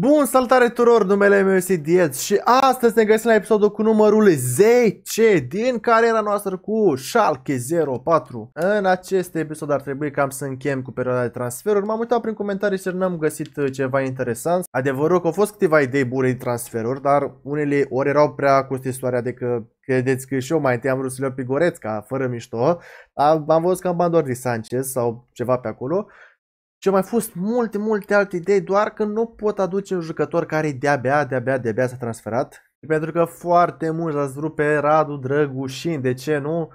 Bun, salutare tuturor, numele meu este Diez și astăzi ne găsim la episodul cu numărul 10 din cariera noastră cu Schalke 04. În acest episod ar trebui cam să închem cu perioada de transferuri. M-am uitat prin comentarii și n-am găsit uh, ceva interesant. Adevărul că au fost câteva idei bune de transferuri, dar unele ori erau prea costisitoare, adică credeți că și eu mai întâi am vrut să le iau pe fără mișto. Am, văzut că am de Sanchez sau ceva pe acolo. Și au mai fost multe, multe alte idei, doar că nu pot aduce un jucător care de-abia, de-abia, de-abia s-a transferat. Pentru că foarte mult l-ați vrut pe Radu Drăgușin, de ce nu?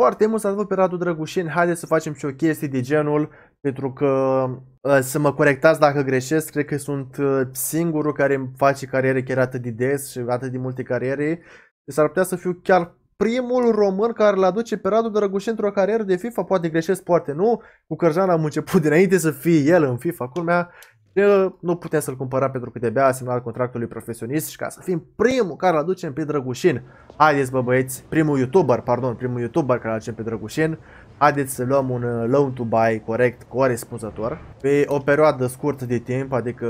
Foarte mult s-a vrut pe Radu Drăgușin, haideți să facem și o chestie de genul, pentru că ă, să mă corectați dacă greșesc, cred că sunt ă, singurul care îmi face cariere chiar atât de des și atât de multe cariere. S-ar putea să fiu chiar primul român care l-a aduce pe Radu Drăgușin într-o carieră de FIFA, poate greșesc, poate nu, cu Cărjan am început dinainte să fie el în FIFA, culmea, el nu putea să-l cumpăra pentru că de-abia a semnat contractul lui profesionist și ca să fim primul care l-a aducem pe Drăgușin. Haideți bă băieți, primul YouTuber, pardon, primul YouTuber care l-a aducem pe Drăgușin. Haideți să luăm un uh, loan to buy corect, corespunzător. Pe o perioadă scurtă de timp, adică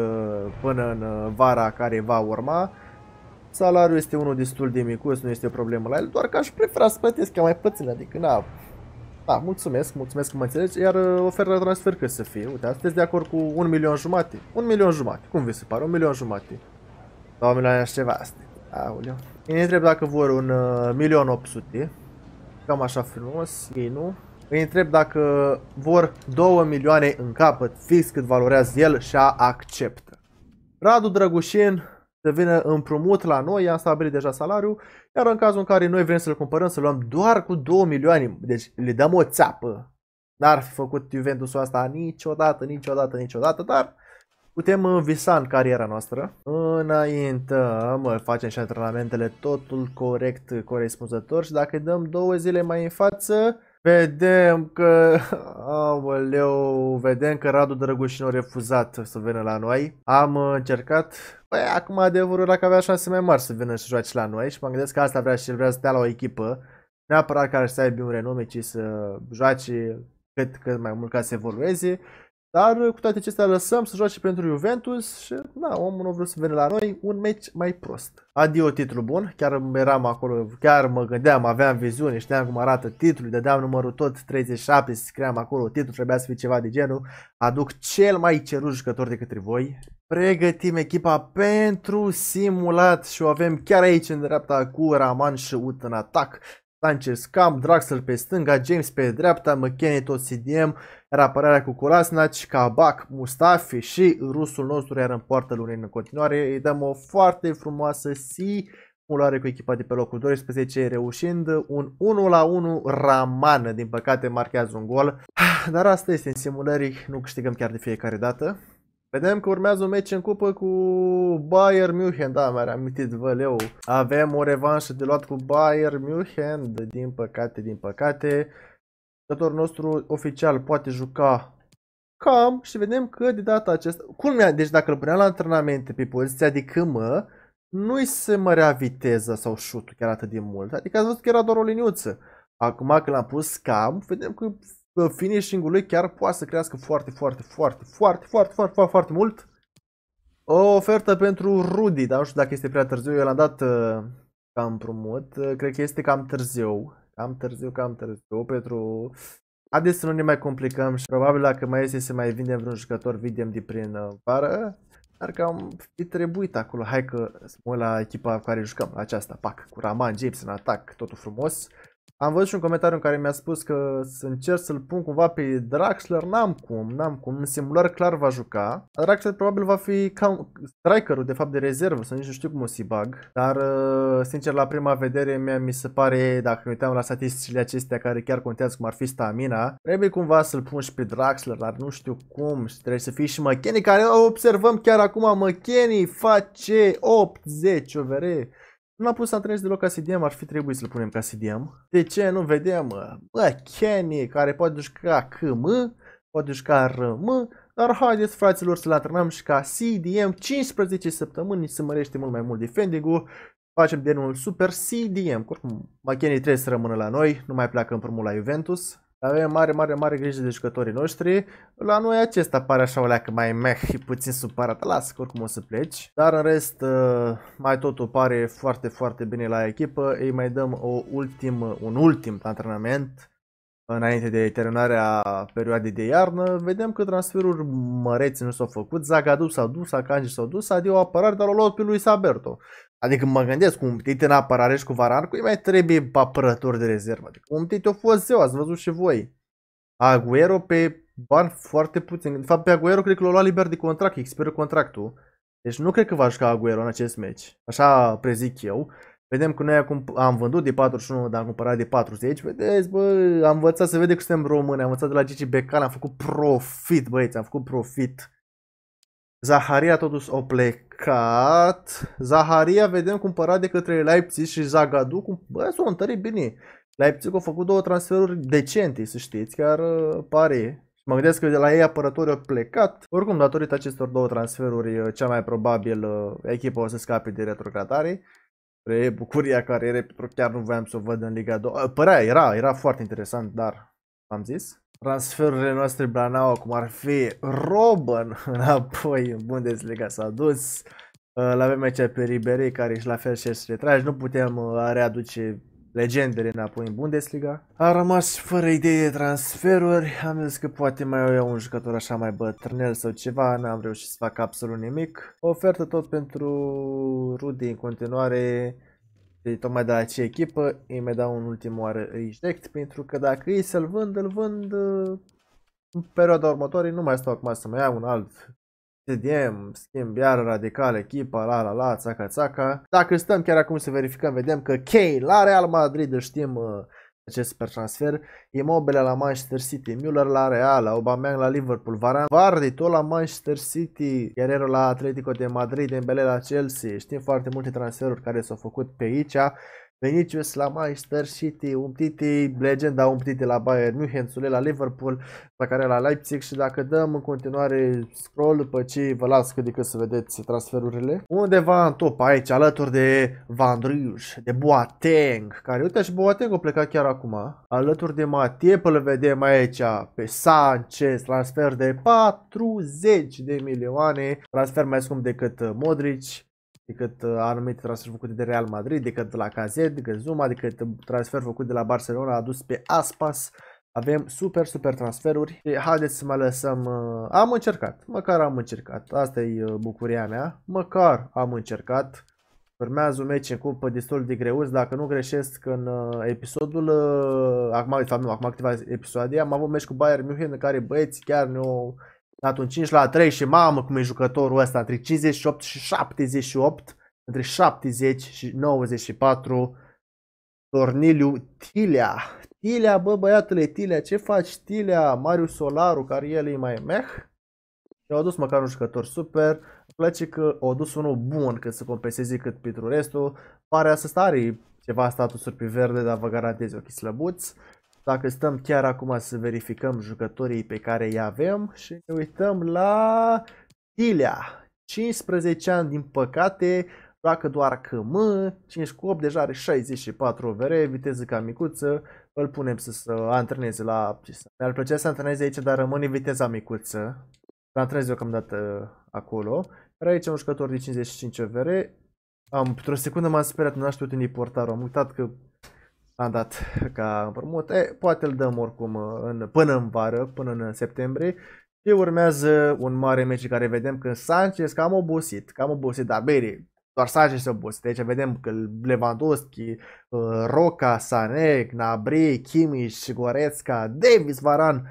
până în uh, vara care va urma, Salariul este unul destul de micus, nu este o problemă la el, doar că aș prefera să plătesc ca mai puțin, adică na, da, mulțumesc, mulțumesc că mă înțelegi, iar uh, oferta transfer că să fie, uite, sunteți de acord cu un milion jumate? Un milion jumate, cum vi se pare, un milion jumate? Două milioane și ceva astea, aoleu. Îi întreb dacă vor un uh, milion 800, cam așa frumos, ei nu. Îi întreb dacă vor 2 milioane în capăt, fix cât valorează el și a acceptă. Radu Drăgușin, să vină împrumut la noi, i-am stabilit deja salariul, iar în cazul în care noi vrem să-l cumpărăm, să luăm doar cu 2 milioane, deci le dăm o țeapă. N-ar fi făcut Juventusul asta niciodată, niciodată, niciodată, dar putem visa în cariera noastră. mă, facem și antrenamentele totul corect, corespunzător și dacă dăm două zile mai în față, vedem că, aoleu, vedem că Radu Drăgușinu a refuzat să vină la noi. Am încercat Păi acum adevărul era că avea șanse mai mari să vină și joace la noi și mă gândesc că asta vrea și el vrea să dea la o echipă, neapărat care să aibă un renume, ci să joace cât, cât mai mult ca să evolueze. Dar cu toate acestea lăsăm să joace pentru Juventus și na, omul nu a vrut să vină la noi un meci mai prost. Adio titlu bun, chiar eram acolo, chiar mă gândeam, aveam viziune, știam cum arată titlul, dădeam numărul tot 37, scriam acolo titlul, trebuia să fie ceva de genul. Aduc cel mai cerut jucător de către voi, Pregătim echipa pentru simulat și o avem chiar aici în dreapta cu Raman și Ut în atac. Sanchez Cam, Draxler pe stânga, James pe dreapta, McKenney tot CDM, era apărarea cu Kolasnac, Kabak, Mustafi și rusul nostru iar în poartă lunii în continuare. Îi dăm o foarte frumoasă simulare cu echipa de pe locul 12, reușind un 1 la 1 Raman, din păcate marchează un gol. Ah, dar asta este în simulării, nu câștigăm chiar de fiecare dată. Vedem că urmează un meci în cupă cu Bayern München, da, mi-a reamintit văleu. Avem o revanșă de luat cu Bayern München, din păcate, din păcate. Jucătorul nostru oficial poate juca cam și vedem că de data aceasta... Culmea, deci dacă îl puneam la antrenamente pe poziția de câmă, adică, nu-i se mărea viteza sau șutul chiar atât de mult. Adică ați văzut că era doar o liniuță. Acum când l-am pus cam, vedem că finishing-ul lui chiar poate să crească foarte, foarte, foarte, foarte, foarte, foarte, foarte, foarte mult. O ofertă pentru Rudy, dar nu știu dacă este prea târziu, eu l-am dat uh, ca împrumut, uh, cred că este cam târziu, cam târziu, cam târziu pentru... Haideți să nu ne mai complicăm și probabil dacă mai este să mai vindem vreun jucător, vindem de prin uh, vară, dar că am fi trebuit acolo. Hai că să mă la echipa cu care jucăm, aceasta, pac, cu Raman, James în atac, totul frumos. Am văzut și un comentariu în care mi-a spus că să încerc să-l pun cumva pe Draxler, n-am cum, n-am cum, în simular clar va juca. Draxler probabil va fi un strikerul de fapt de rezervă, să nici nu știu cum o să bag, dar uh, sincer la prima vedere mea mi se pare, dacă ne uitam la statisticile acestea care chiar contează cum ar fi stamina, trebuie cumva să-l pun și pe Draxler, dar nu știu cum și trebuie să fie și McKennie, care observăm chiar acum McKennie face 80 overe. Nu l-am pus antrenez deloc ca CDM, ar fi trebuit să-l punem ca CDM. De ce nu vedem? Bă, Kenny, care poate ca KM, poate ca RM, dar haideți fraților să-l antrenăm și ca CDM 15 săptămâni se mărește mult mai mult defending-ul facem de unul super CDM. Oricum, McKennie trebuie să rămână la noi, nu mai pleacă împrumut la Juventus. Avem mare, mare, mare grijă de jucătorii noștri. La noi acesta pare așa o leacă mai meh și puțin supărat. Lasă că oricum o să pleci. Dar în rest, ă, mai totul pare foarte, foarte bine la echipă. Ei mai dăm o ultim, un ultim antrenament înainte de terminarea perioadei de iarnă. Vedem că transferuri măreți nu s-au făcut, Zagadu s-a dus, Akanji s-a dus, adio apărare, dar l-a luat pe lui Saberto. Adică mă gândesc, cu Umtite în apărare și cu Varan, cui mai trebuie apărător de rezervă. Adică Umtite a fost eu, ați văzut și voi. Aguero pe bani foarte puțin. De fapt, pe Aguero cred că l-a luat liber de contract, expiră contractul. Deci nu cred că va juca Aguero în acest meci. Așa prezic eu. Vedem că noi acum am vândut de 41, dar am cumpărat de 40. Vedeți, bă, am învățat să vede că suntem români, am învățat de la Gigi Becan, am făcut profit, băieți, am făcut profit. Zaharia totuși o plecat. Zaharia vedem cumpărat de către Leipzig și Zagadu. Cum... Bă, s-o întări bine. Leipzig a făcut două transferuri decente, să știți, chiar uh, pare. Mă gândesc că de la ei apărători au plecat. Oricum, datorită acestor două transferuri, uh, cea mai probabil uh, echipa o să scape de retrogradare spre bucuria carierei, pentru că chiar nu voiam să o văd în Liga 2. Ă, părea, era, era foarte interesant, dar am zis. Transferurile noastre Blanau, cum ar fi Robben înapoi în Bundesliga s-a dus. Ă, L avem aici pe Ribery care și la fel și se retrage. Nu putem ă, readuce legendele înapoi în Bundesliga. A rămas fără idei de transferuri, am zis că poate mai au un jucător așa mai bătrânel sau ceva, n-am reușit să fac absolut nimic. Ofertă tot pentru Rudy în continuare, de tocmai de ce echipă, îi mai dau un ultim oară reject, pentru că dacă ei să-l vând, îl vând uh, în perioada următoare, nu mai stau acum să mai iau un alt CDM, schimb iar radical echipa, la la la, țaca țaca. Dacă stăm chiar acum să verificăm, vedem că Kane la Real Madrid, știm uh, acest super transfer, Immobile la Manchester City, Müller la Real, Aubameyang la Liverpool, Varane Vardy tot la Manchester City, Guerrero la Atletico de Madrid, Dembele la Chelsea. Știm foarte multe transferuri care s-au făcut pe aici Vinicius la Manchester City, Umtiti, legenda Umtiti la Bayern München, Sule la Liverpool, la care la Leipzig și dacă dăm în continuare scroll după ce vă las cât de cât să vedeți transferurile, undeva în top aici, alături de Van Ruj, de Boateng, care uite și Boateng a plecat chiar acum, alături de Matip îl vedem aici pe Sanchez, transfer de 40 de milioane, transfer mai scump decât Modric, decât uh, anumite transferuri făcute de Real Madrid, decât de la KZ, decât Zuma, decât transfer făcut de la Barcelona adus pe Aspas. Avem super, super transferuri. haideți să mai lăsăm... Uh, am încercat, măcar am încercat. Asta e uh, bucuria mea. Măcar am încercat. Urmează un meci în cupă destul de greu. dacă nu greșesc în episodul, acum, de fapt nu, acum câteva episoade, am avut meci cu Bayern München în care băieți chiar ne-au dat un 5 la 3 și mamă cum e jucătorul ăsta între 58 și 78, între 70 și 94, Torniliu Tilea. Tilea, bă băiatule Tilea, ce faci Tilea? Marius Solaru, care el e mai meh. Și au adus măcar un jucător super. Îmi place că au adus unul bun că să compenseze cât pentru restul. Pare să stare ceva statusuri pe verde, dar vă garantez ochii slăbuți. Dacă stăm chiar acum să verificăm jucătorii pe care îi avem și ne uităm la Tilea. 15 ani, din păcate, dacă doar KM, 5 cu 8, deja are 64 OVR, viteză ca micuță, îl punem să, să antreneze la... Mi-ar plăcea să antreneze aici, dar rămâne viteza micuță. Să antreneze deocamdată acolo. Care aici un jucător de 55 OVR. Am, pentru o secundă m-am speriat, nu aș putea portarul, am uitat că am dat ca împrumut. E, poate îl dăm oricum uh, în, până în vară, până în septembrie. Și urmează un mare meci care vedem că Sanchez cam obosit, cam obosit, dar bine, doar Sanchez obosit. Deci vedem că Lewandowski, uh, Roca, Sané, Nabri, Kimiș, Goretzka, Davis, Varan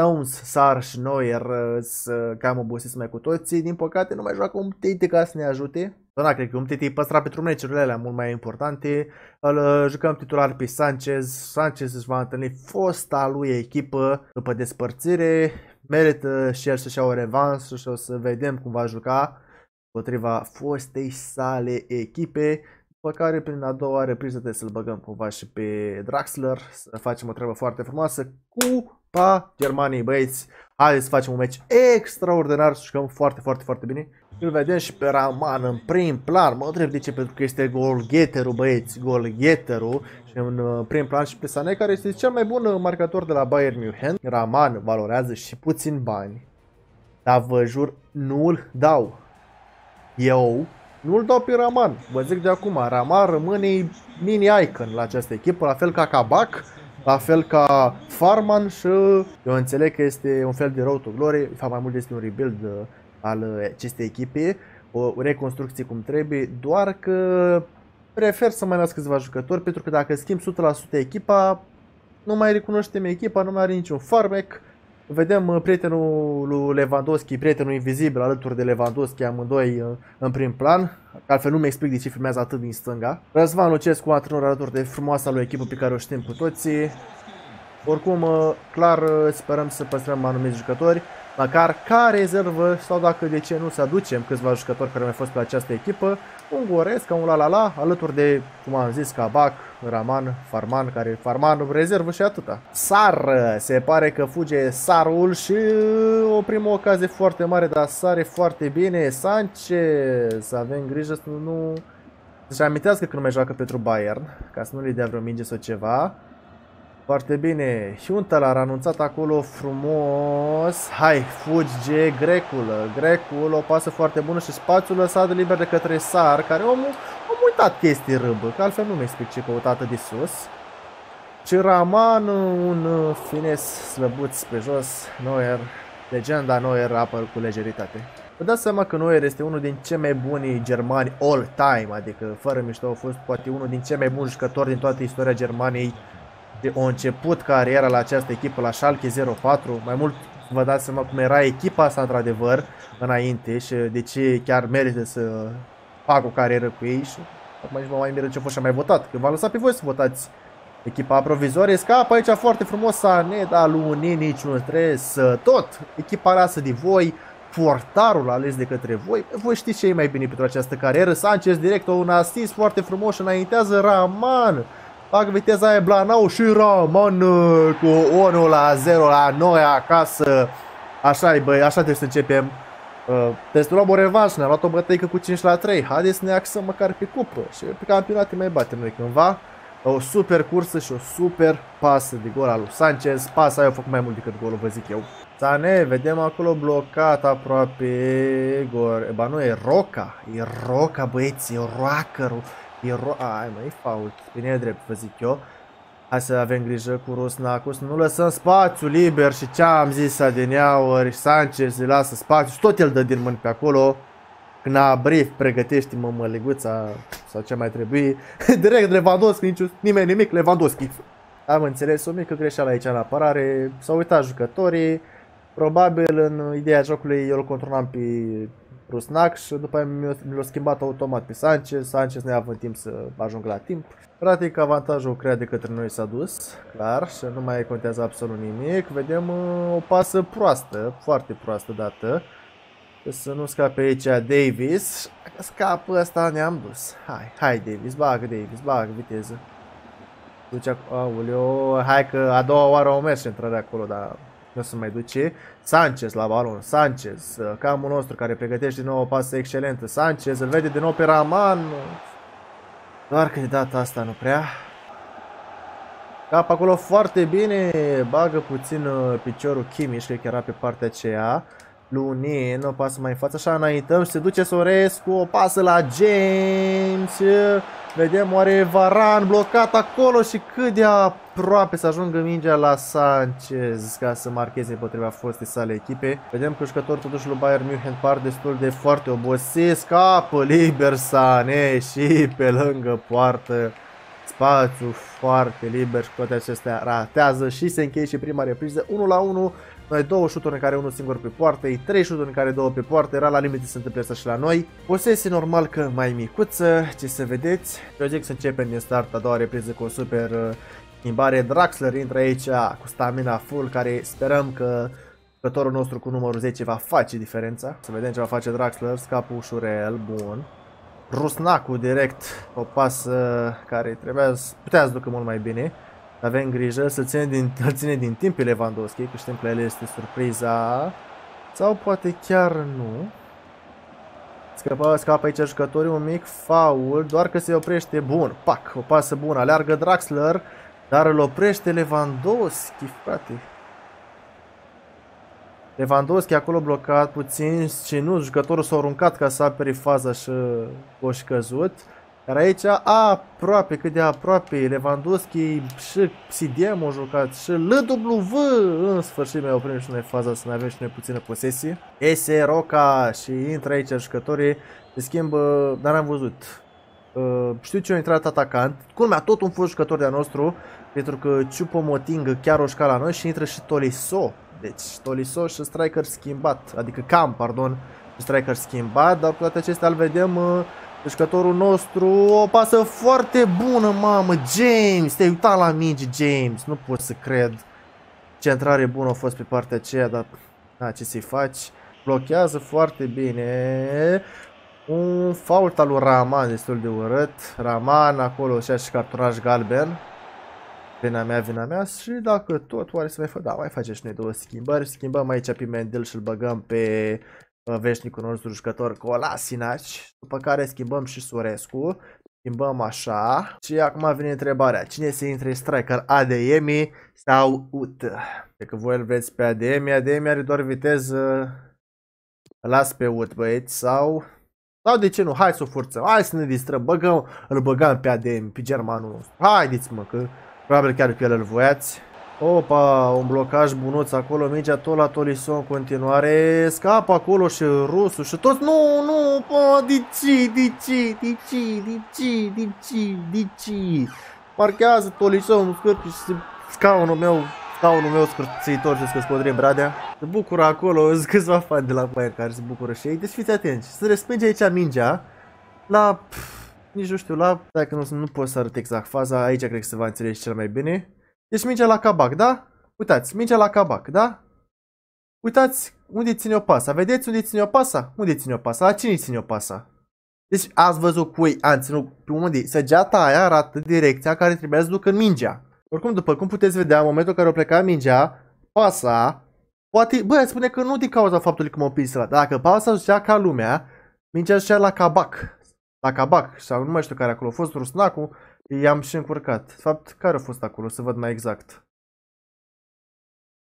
da, Sar și Neuer uh, să cam obosiți mai cu toții, din păcate nu mai joacă un TT ca să ne ajute. Dar da, cred că un TT păstra pentru meciurile alea mult mai importante. Îl uh, jucăm titular pe Sanchez. Sanchez își va întâlni fosta lui echipă după despărțire. Merită și el să-și ia o revansă și o să vedem cum va juca potriva fostei sale echipe. După care prin a doua repriză trebuie să-l băgăm cumva și pe Draxler, să facem o treabă foarte frumoasă cu Pa, Germanii, băieți. Hai să facem un meci extraordinar, să jucăm foarte, foarte, foarte bine. Îl vedem și pe Raman în prim plan, mă întreb de ce, pentru că este golgheterul băieți, golgheterul și în uh, prim plan și pe Sané care este cel mai bun uh, marcator de la Bayern München. Raman valorează și puțin bani, dar vă jur, nu-l dau. Eu nu-l dau pe Raman, vă zic de acum, Raman rămâne mini icon la această echipă, la fel ca Kabak, la fel ca Farman și eu înțeleg că este un fel de Road to Glory, de fapt mai mult este un rebuild uh, al acestei echipe, o reconstrucție cum trebuie, doar că prefer să mai las câțiva jucători, pentru că dacă schimb 100% echipa, nu mai recunoaștem echipa, nu mai are niciun farmec, Vedem uh, prietenul lui Lewandowski, prietenul invizibil alături de Lewandowski, amândoi uh, în prim plan. Altfel nu mi explic de ce filmează atât din stânga. Răzvan Lucescu, antrenor alături de frumoasa lui echipă pe care o știm cu toții. Oricum, uh, clar sperăm să păstrăm anumiti jucători, măcar ca rezervă sau dacă de ce nu să aducem câțiva jucători care au mai fost pe această echipă. Un Goresca, un la la la, alături de, cum am zis, Cabac, Raman, Farman, care Farman rezervă și atâta. Sar, se pare că fuge Sarul și o primă ocazie foarte mare, dar sare foarte bine. Sanchez, să avem grijă să nu... Să-și amintească că nu mai joacă pentru Bayern, ca să nu le dea vreo minge sau ceva. Foarte bine, Huntelaar a anunțat acolo frumos. Hai, fuge Grecul. Grecul o pasă foarte bună și spațiul lăsat liber de către Sar, care omul căutat chestii râmbă, că altfel nu mi explic ce căutată de sus. Ciraman, un uh, fines slăbuț pe jos, Noer, legenda Noer apă cu lejeritate. Vă dați seama că Noer este unul din cei mai buni germani all time, adică fără mișto a fost poate unul din cei mai buni jucători din toată istoria Germaniei de o început cariera la această echipă, la Schalke 04, mai mult vă dați seama cum era echipa asta într-adevăr înainte și de ce chiar merită să fac o carieră cu ei și Acum nici mă mai miră ce fost și mai votat. Că v-am lăsat pe voi să votați echipa provizorie. Scapă aici foarte frumos Saneda, Luni, niciun stres, tot. Echipa lasă de voi, portarul ales de către voi. Voi știți ce e mai bine pentru această carieră. Sanchez direct un asist foarte frumos și înaintează Raman. Fac viteza e Blanau și Raman uh, cu 1 la 0 la noi acasă. Așa e băi, așa trebuie să începem Uh, testul luat revanș, ne-a luat o bătăică cu 5 la 3. Haideți să ne axăm măcar pe cupă și pe campionate mai batem noi cândva. O super cursă și o super pasă de gol al lui Sanchez. Pasa aia a făcut mai mult decât golul, vă zic eu. Sane, vedem acolo blocat aproape gol. Ba nu, e Roca. E Roca, băieți, e Roacărul. E ro... Ai, mă, e fault. Bine e drept, vă zic eu. Hai să avem grijă cu Rusnacu, să nu lăsăm spațiu liber și ce am zis adineauri, Sanchez îi lasă spațiu și tot el dă din mâini pe acolo. Când a brief, pregătește-mă măliguța sau ce mai trebuie. Direct Lewandowski, nici, nimeni nimic, Lewandowski. Am înțeles o mică greșeală aici în apărare, s-au uitat jucătorii. Probabil în ideea jocului eu îl controlam pe Rusnac și după mi l-a schimbat automat pe Sanchez. Sanchez ne-a avut timp să ajungă la timp. Practic avantajul creat de către noi s-a dus, clar, și nu mai contează absolut nimic. Vedem uh, o pasă proastă, foarte proastă dată. Să nu scape aici Davis. Dacă scapă ăsta ne-am dus. Hai, hai Davis, bagă Davis, bagă viteză. Duce acolo, hai că a doua oară o merge intrarea acolo, dar nu se mai duce. Sanchez la balon, Sanchez, uh, camul nostru care pregătește din nou o pasă excelentă. Sanchez îl vede din nou pe Raman. Doar că de data asta nu prea. Cap acolo foarte bine, bagă puțin uh, piciorul Chimiș, cred că era pe partea aceea. Luni, nu pasă mai în față, așa înaintăm și se duce Sorescu, o pasă la James, vedem oare Varan blocat acolo și cât de aproape să ajungă mingea la Sanchez ca să marcheze împotriva fostei sale echipe. Vedem că jucătorul totuși lui Bayern München par destul de foarte obosit, scapă liber Sane și pe lângă poartă spațiu foarte liber și cu toate acestea ratează și se încheie și prima repriză 1 la 1 noi două șuturi în care unul singur pe poartă, ei trei șuturi în care două pe poartă, era la limite să întâmple asta și la noi. sesie normal că mai micuță, ce să vedeți. Joe să începe din start a doua repriză cu o super uh, schimbare. Draxler intră aici cu stamina full, care sperăm că jucătorul nostru cu numărul 10 va face diferența. Să vedem ce va face Draxler, scapă ușurel, bun. Rusnacu direct, o pasă care trebuia să, putea să ducă mult mai bine avem grijă să ține din, îl ține din timp pe Lewandowski, că știm că el este surpriza, sau poate chiar nu. Scapă, scapă aici jucătorii, un mic faul, doar că se oprește bun, pac, o pasă bună, aleargă Draxler, dar îl oprește Lewandowski, frate. Lewandowski acolo blocat puțin și nu, jucătorul s-a aruncat ca să apere faza și uh, o și căzut. Dar aici aproape, cât de aproape, Lewandowski și psidiem au jucat și LW în sfârșit mai oprim și noi faza să ne avem și noi puțină posesie. Ese, Roca și intră aici jucătorii, se schimbă, dar n am văzut. Uh, știu ce a intrat atacant, culmea tot un fost jucător de-a nostru, pentru că Ciupo Moting chiar o la noi și intră și Toliso. Deci Toliso și striker schimbat, adică cam, pardon, striker schimbat, dar cu toate acestea îl vedem uh, Jucătorul nostru, o pasă foarte bună, mamă, James, te-ai uitat la minge, James, nu pot să cred. Centrare bună a fost pe partea aceea, dar da, ce să-i faci? Blochează foarte bine. Un fault al lui Raman, destul de urât. Raman acolo și și galben. Vina mea, vina mea și dacă tot, oare să mai fă, da, mai facem și noi două schimbări, schimbăm aici pe Mendel și îl băgăm pe veșnicul nostru jucător Colasinac, după care schimbăm și Surescu, schimbăm așa și acum vine întrebarea, cine se intre striker, ADM sau UT? Dacă voi îl vreți pe ADM, ADM are doar viteză, las pe UT băieți sau... Sau de ce nu? Hai să o forțăm, hai să ne distrăm, băgăm, îl băgăm pe ADM, pe germanul nostru. Haideți mă, că probabil chiar pe el îl voiați. Opa, un blocaj bunuț acolo, mingea tot la Toliso în continuare, scapă acolo și rusul și toți, nu, nu, pa, de ce, de ce, de ce, de ce, de ce, de ce, parchează Toliso în scârp și scaunul meu, scaunul meu scârțitor și scârț Bradea, se bucură acolo, sunt câțiva fani de la Bayern care se bucură și ei, deci fiți atenți, se respinge aici mingea, la, pf, nici nu știu, la, dacă nu, nu pot să arăt exact faza, aici cred că se va înțelege cel mai bine, deci mingea la cabac, da? Uitați, mingea la cabac, da? Uitați unde ține-o pasă? Vedeți unde ține-o pasă? Unde ține-o pasă? La cine ține-o pasă? Deci ați văzut cui am ținut pe unde săgeata aia arată direcția care trebuia să ducă în mingea. Oricum, după cum puteți vedea, în momentul în care o pleca mingea, pasa, poate, bă, spune că nu din cauza faptului că mă a la, dacă pasa ducea ca lumea, mingea ducea la cabac. La cabac, sau nu mai știu care acolo a fost, Rusnacul, I-am și încurcat. De fapt, care a fost acolo? Să văd mai exact.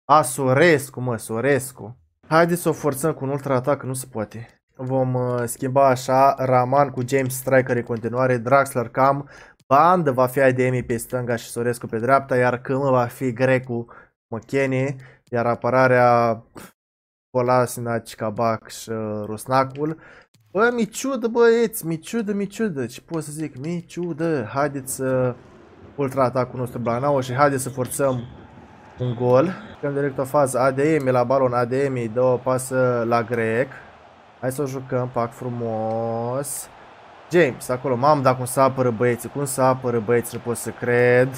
A, Sorescu, mă, Sorescu. Haideți să o forțăm cu un ultra-atac, nu se poate. Vom uh, schimba așa, Raman cu James Striker în continuare, Draxler Cam, Bandă va fi IDM pe stânga și Sorescu pe dreapta, iar Câmă va fi Grecu McKennie, iar apărarea Colasinac, Cabac și uh, Rusnacul Bă, mi ciudă, băieți, mi ciudă, mi ciudă. Ce pot să zic? Mi ciudă. Haideți să ultra atacul nostru Blanauă și haideți să forțăm un gol. Când direct o fază. ADM la balon, ADM dă o pasă la grec. Hai să o jucăm, pac frumos. James, acolo, mamă, dar cum să apără băieții, cum să apără băieții, nu pot să cred.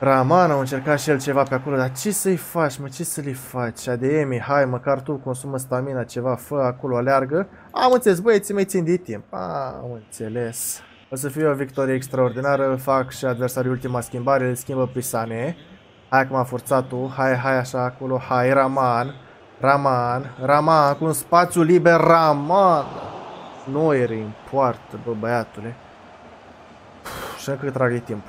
Raman a încercat și el ceva pe acolo, dar ce să-i faci, mă, ce să le faci? ADM, hai, măcar tu consumă stamina ceva, fă acolo, aleargă. Am înțeles, băieți, mai țin de timp. Am înțeles. O să fie o victorie extraordinară, fac și adversarii ultima schimbare, îl schimbă pisane. Hai cum m-a forțat tu, hai, hai așa acolo, hai, Raman. Raman, Raman, cu un spațiu liber, Raman. Nu e în poartă, bă, băiatule. Pff, și încă trag de timp.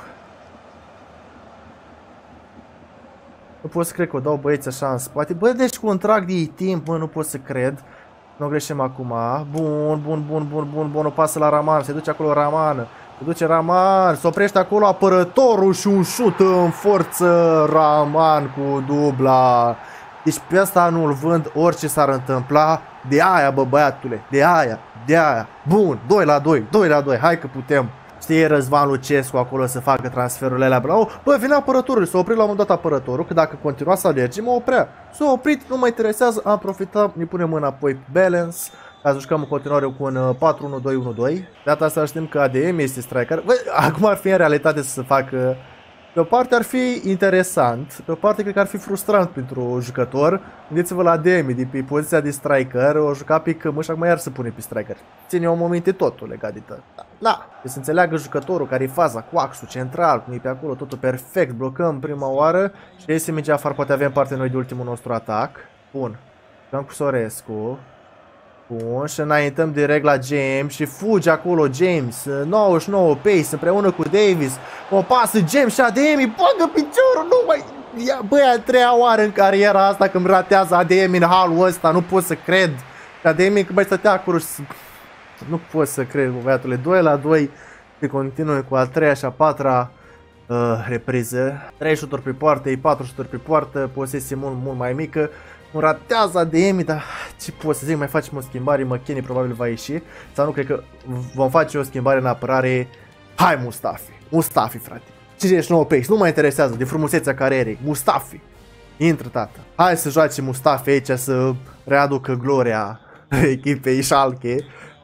Nu pot să cred că o dau băieți așa în spate. Bă, deci trag de timp, mă, nu pot să cred. Nu greșim acum. Bun, bun, bun, bun, bun, bun. O pasă la Raman. Se duce acolo Raman. Se duce Raman. Se oprește acolo apărătorul și un șut în forță Raman cu dubla. Deci pe asta nu-l vând orice s-ar întâmpla. De aia, bă, băiatule. De aia, de aia. Bun, 2 la 2, 2 la 2. Hai că putem stie Răzvan Lucescu acolo să facă transferurile alea bravo, bă, vine apărătorul, s-a oprit la un dat apărătorul, că dacă continua să alergi, mă oprea. S-a oprit, nu mă interesează, am profitat, ne punem înapoi balance, ca să jucăm în continuare cu un 4-1-2-1-2. Uh, data asta știm că ADM este striker. Bă, acum ar fi în realitate să facă pe o parte ar fi interesant, pe o parte cred că ar fi frustrant pentru jucător. Gândiți-vă la DM de pe poziția de striker, o juca pe câmă și acum iar să pune pe striker. Ține o momente totul legat de tot. Da, da. Deci să înțeleagă jucătorul care e faza cu axul central, cum e pe acolo, totul perfect, blocăm prima oară și iese mingea afară, poate avem parte noi de ultimul nostru atac. Bun. Jucăm cu Sorescu. Bun, și înaintăm direct la James și fuge acolo James, 99 pace împreună cu Davis, o pasă James și ADM, bagă piciorul, nu mai... Ia, băi, a treia oară în cariera asta când ratează ADM în halul ăsta, nu pot să cred. ADM când mai stătea acolo și... Nu pot să cred, băiatule, 2 la 2 se continuă cu a treia și a patra uh, repriză. 3 șuturi pe poartă, 4 șuturi pe poartă, posesie mult, mult mai mică. Nu ratează ADM, dar ce pot să zic, mai facem o schimbare, McKinney probabil va ieși, sau nu cred că vom face o schimbare în apărare, hai Mustafi, Mustafi frate, 59 pace, nu mă interesează de frumusețea carierei, Mustafi, intră tata, hai să joace Mustafi aici să readucă gloria echipei șalche,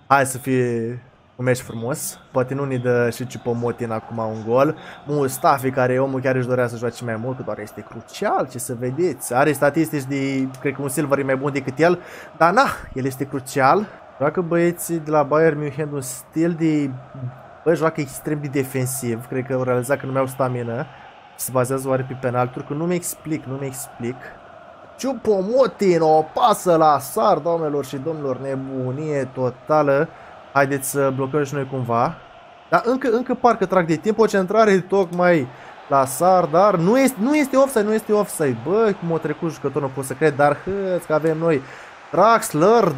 hai să fie un meci frumos, poate nu ne dă și Cipomotin acum un gol, Mustafi care e omul care își dorea să joace mai mult, că doar este crucial, ce să vedeți, are statistici de, cred că un Silver e mai bun decât el, dar na, el este crucial, joacă băieții de la Bayern München un stil de, bă, joacă extrem de defensiv, cred că au realizat că nu mi-au stamină, se bazează oare pe penalturi, că nu mi explic, nu mi explic, Ciupomotin o pasă la sar, doamnelor și domnilor, nebunie totală. Haideți să blocăm și noi cumva. Dar încă, încă parcă trag de timp o centrare tocmai la sar, dar nu este, nu este offside, nu este offside. Bă, cum o trecut jucătorul, nu pot să cred, dar hăți că avem noi. Draxler,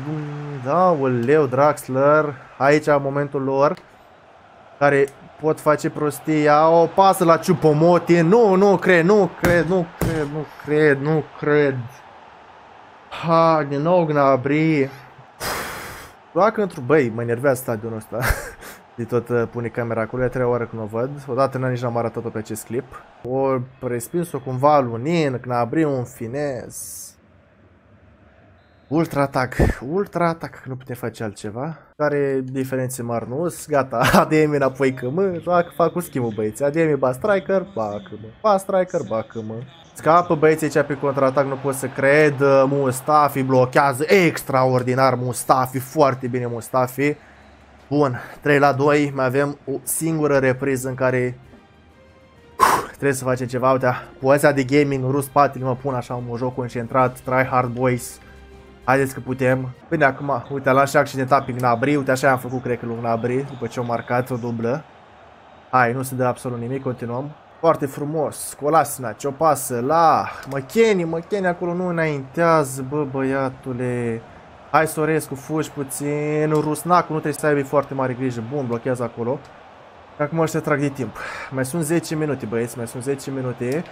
da, leu Draxler, aici în momentul lor, care pot face prostia. o pasă la Ciupomotie, nu, nu cred, nu cred, nu cred, nu cred, nu cred. Ha, din nou Gnabry. Joacă într-un... Băi, mă enervează stadionul ăsta. De tot uh, pune camera acolo, e a treia oară când o văd. Odată n-am nici n-am arătat-o pe acest clip. O respins-o cumva lunin, abrit un finez. Ultra atac, ultra atac, nu putem face altceva. Care diferențe mari nu gata, ADM înapoi că mă, fac, fac cu schimbul băieți. ADM ba striker, ba că mă, ba striker, ba că mă. Scapă băieții aici pe contraatac, nu pot să cred. Uh, Mustafi blochează extraordinar Mustafi, foarte bine Mustafi. Bun, 3 la 2, mai avem o singură repriză în care Uf, trebuie să facem ceva. Uite, poezia de gaming, rus patil, mă pun așa un joc concentrat, try hard boys. Haideți că putem. Bine, acum, uite, l-am și accidentat pe Gnabry, uite așa am făcut, cred că, lui Gnabry, după ce au marcat o dublă. Hai, nu se dă absolut nimic, continuăm. Foarte frumos. Colasna, ce o pasă la McKenny. McKenny acolo nu înaintează, bă, băiatule. Hai, Sorescu, fugi puțin. Rusnacul nu trebuie să aibă foarte mare grijă. Bun, blochează acolo. Acum să trag de timp. Mai sunt 10 minute, băieți, mai sunt 10 minute.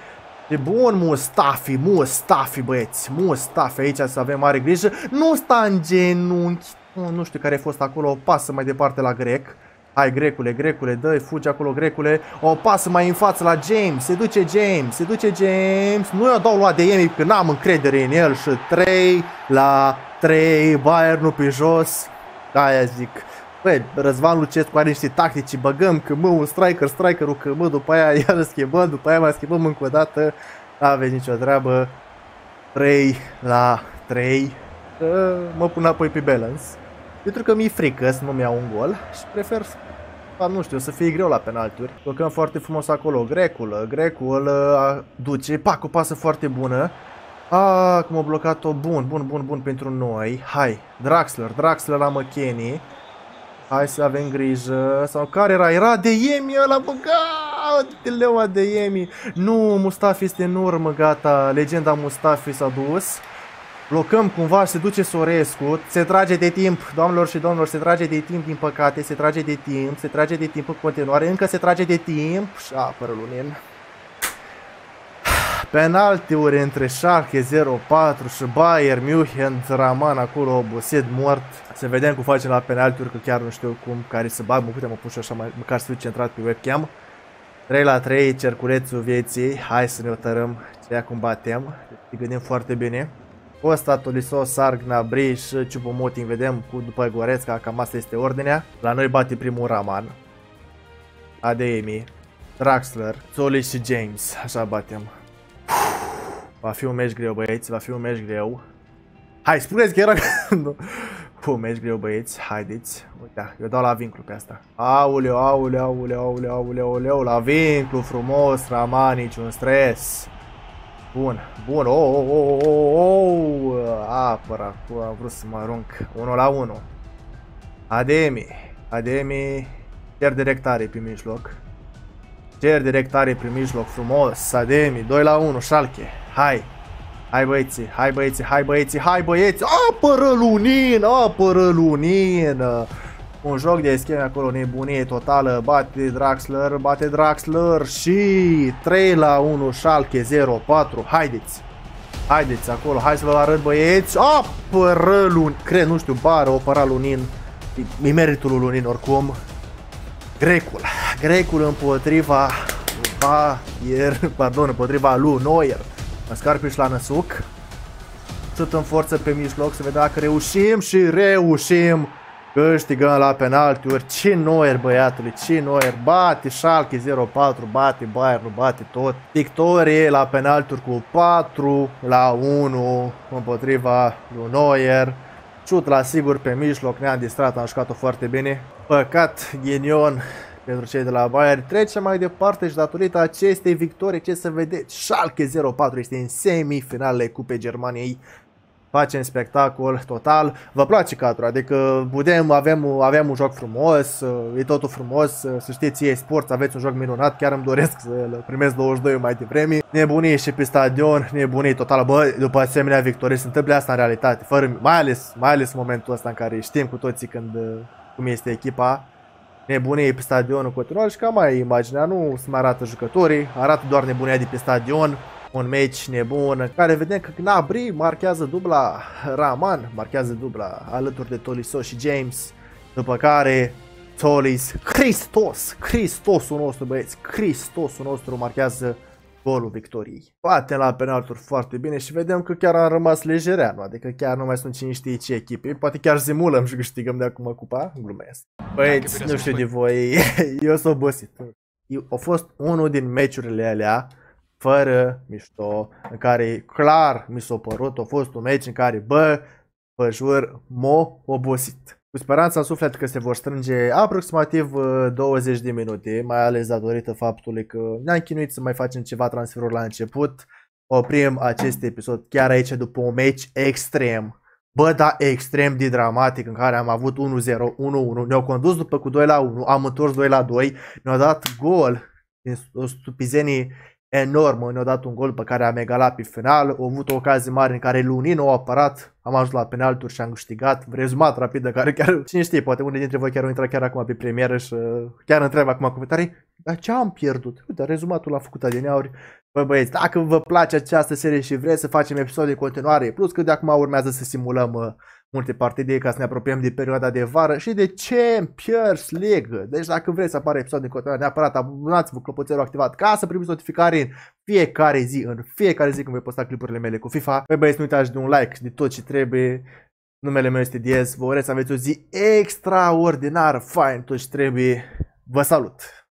E bun, Mustafi, Mustafi, băieți, Mustafi, aici să avem mare grijă. Nu sta în genunchi. Nu știu care a fost acolo, o pasă mai departe la grec. Hai, grecule, grecule, dă fugi acolo, grecule. O pasă mai în față la James. Se duce James, se duce James. Nu o dau luat de Emi, că n-am încredere în el. Și 3 la 3, Bayernul pe jos. Aia zic. Păi, Răzvan Lucescu are niște tactici, băgăm că mă, un striker, strikerul că mă, după aia iară schimbăm, după aia mai schimbăm încă o dată. Nu aveți nicio treabă. 3 la 3. Mă pun apoi pe balance. Pentru că mi-e frică să nu-mi iau un gol și prefer dar nu știu, să fie greu la penalturi. Jocăm foarte frumos acolo. Grecul, ă, Grecul ă, a, duce. Pac, o pasă foarte bună. A, cum a blocat-o. Bun, bun, bun, bun pentru noi. Hai, Draxler, Draxler la McKennie. Hai să avem grijă. Sau care era? Era de Yemi ăla, bă, Leua de Yemi. Nu, Mustafi este în urmă, gata. Legenda Mustafi s-a dus blocăm cumva, se duce Sorescu, se trage de timp, doamnelor și domnilor, se trage de timp, din păcate, se trage de timp, se trage de timp în continuare, încă se trage de timp și apără Lunin. Penaltiuri între Schalke 04 și Bayern München, Raman acolo obosit, mort. Să vedem cum facem la penaltiuri, că chiar nu știu cum, care să bag, mă putem mă așa, mai, măcar să fiu centrat pe webcam. 3 la 3, cercurețul vieții, hai să ne otărâm ceea cum batem, ne gândim foarte bine. Costa, Toliso, Sargna, Bri și Ciubomoting vedem cu după Gorețca, cam asta este ordinea. La noi bate primul Raman, Ademi, Draxler, Zoli și James, așa batem. Va fi un meci greu, băieți, va fi un meci greu. Hai, spuneți că era... nu. Puh, meci greu, băieți, haideți. Uite, eu dau la vinclu pe asta. Auleu, auleu, auleu, auleu, auleu, auleu, la vinclu, frumos, Raman, niciun stres. Bun, bun, oh, oh, oh, oh, oh, oh. apăr acum, am vrut să mă arunc 1 la 1. Ademi, Ademi, cer direct are pe mijloc. Cer direct are pe mijloc, frumos, Ademi, 2 la 1, șalche, hai. Hai băieți, hai băieți, hai băieți, hai băieți, apără lunin, apără lunin. Un joc de scheme acolo, nebunie totală, bate Draxler, bate Draxler și 3 la 1, Schalke 0-4, haideți! Haideți acolo, hai să vă arăt băieți, apără Lunin, cred, nu știu, bară, opăra Lunin, e meritul lui Lunin oricum, Grecul, Grecul împotriva ier, pardon, împotriva lui Neuer, și la năsuc, șut în forță pe mijloc să vedem dacă reușim și reușim Câștigăm la penaltiuri. Ce noier, băiatule, ce noier. Bate Schalke 04, bate Bayern, bate tot. Victorie la penaltiuri cu 4 la 1 împotriva lui Neuer. Ciut la sigur pe mijloc, ne am distrat, am jucat-o foarte bine. Păcat, ghinion pentru cei de la Bayern. Trecem mai departe și datorită acestei victorii, ce să vedeți, Schalke 04 este în semifinalele Cupei Germaniei facem spectacol total, vă place cadrul, adică putem, avem, avem un joc frumos, e totul frumos, să știți, e sport, aveți un joc minunat, chiar îmi doresc să-l primesc 22 mai devreme, Nebunie și pe stadion, nebunie total, bă, după asemenea victorie, se întâmplă asta în realitate, fără, mai ales, mai ales momentul ăsta în care știm cu toții când, cum este echipa, nebunie pe stadion continuare și cam mai imaginea, nu se mai arată jucătorii, arată doar nebunia de pe stadion, un meci nebun în care vedem că Gnabry marchează dubla, Raman marchează dubla alături de Tolisso și James, după care Tolis, Cristos, Cristosul nostru băieți, Cristosul nostru marchează golul victoriei. Poate la penalturi foarte bine și vedem că chiar am rămas nu? adică chiar nu mai sunt cine știe ce echipe, poate chiar zimulăm și câștigăm de acum cupa, glumesc. Băieți, nu știu de voi, eu sunt obosit. A fost unul din meciurile alea fără mișto, în care clar mi s-a părut, a fost un meci în care, bă, vă jur, m o obosit. Cu speranța în suflet că se vor strânge aproximativ 20 uh, de minute, mai ales datorită faptului că ne-am chinuit să mai facem ceva transferuri la început. Oprim acest episod chiar aici după un meci extrem. Bă, da, extrem de dramatic în care am avut 1-0, 1-1, ne-au condus după cu 2 1, am întors 2 2, ne-au dat gol din stupizenii enormă, ne-a dat un gol pe care am egalat pe final, au avut o ocazie mare în care Lunino a apărat, am ajuns la penalturi și am câștigat, rezumat rapid de care chiar, cine știe, poate unii dintre voi chiar au intrat chiar acum pe premieră și uh, chiar întreabă acum comentarii, dar ce am pierdut? Uite, rezumatul l-a făcut adineauri. Bă băieți, dacă vă place această serie și vreți să facem episoade în continuare, plus că de acum urmează să simulăm uh, multe partide ca să ne apropiem de perioada de vară și de Champions League. Deci dacă vreți să apară episod din continuare, neapărat abonați-vă clopoțelul activat ca să primiți notificare în fiecare zi, în fiecare zi când voi posta clipurile mele cu FIFA. Băi băieți, nu uitați de un like, de tot ce trebuie. Numele meu este Diez, vă urez să aveți o zi extraordinară, fain, tot ce trebuie. Vă salut!